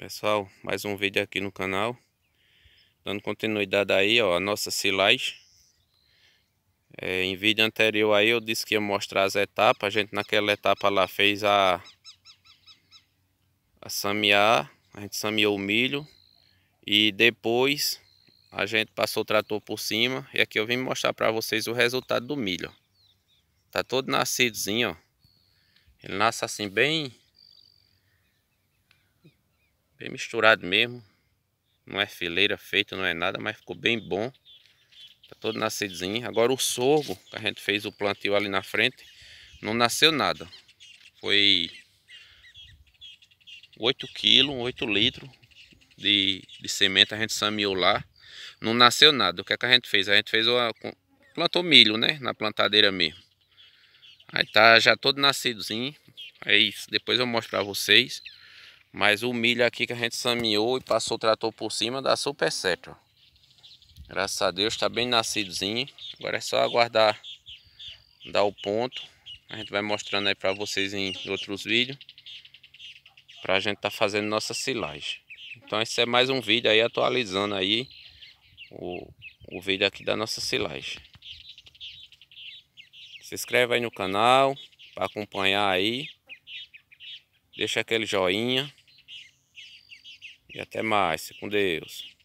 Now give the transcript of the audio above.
Pessoal, mais um vídeo aqui no canal. Dando continuidade aí, ó, a nossa silagem. É, em vídeo anterior aí eu disse que ia mostrar as etapas. A gente naquela etapa lá fez a, a A gente samiou o milho. E depois a gente passou o trator por cima. E aqui eu vim mostrar para vocês o resultado do milho. Tá todo nascidozinho, ó. Ele nasce assim bem Bem misturado mesmo. Não é fileira feita, não é nada, mas ficou bem bom. Tá todo nascidinho. Agora o sorgo, que a gente fez o plantio ali na frente, não nasceu nada. Foi 8 quilos, 8 litros de, de semente a gente samiou lá. Não nasceu nada. O que, é que a gente fez? A gente fez uma, plantou milho, né? Na plantadeira mesmo. Aí tá já todo nascidozinho. É isso. Depois eu mostro pra vocês. Mas o milho aqui que a gente saminhou e passou o trator por cima dá super certo. Ó. Graças a Deus está bem nascidozinho. Agora é só aguardar dar o ponto. A gente vai mostrando aí para vocês em outros vídeos. Para a gente estar tá fazendo nossa silagem. Então esse é mais um vídeo aí atualizando aí o, o vídeo aqui da nossa silagem. Se inscreve aí no canal para acompanhar aí. Deixa aquele joinha. E até mais. Com Deus.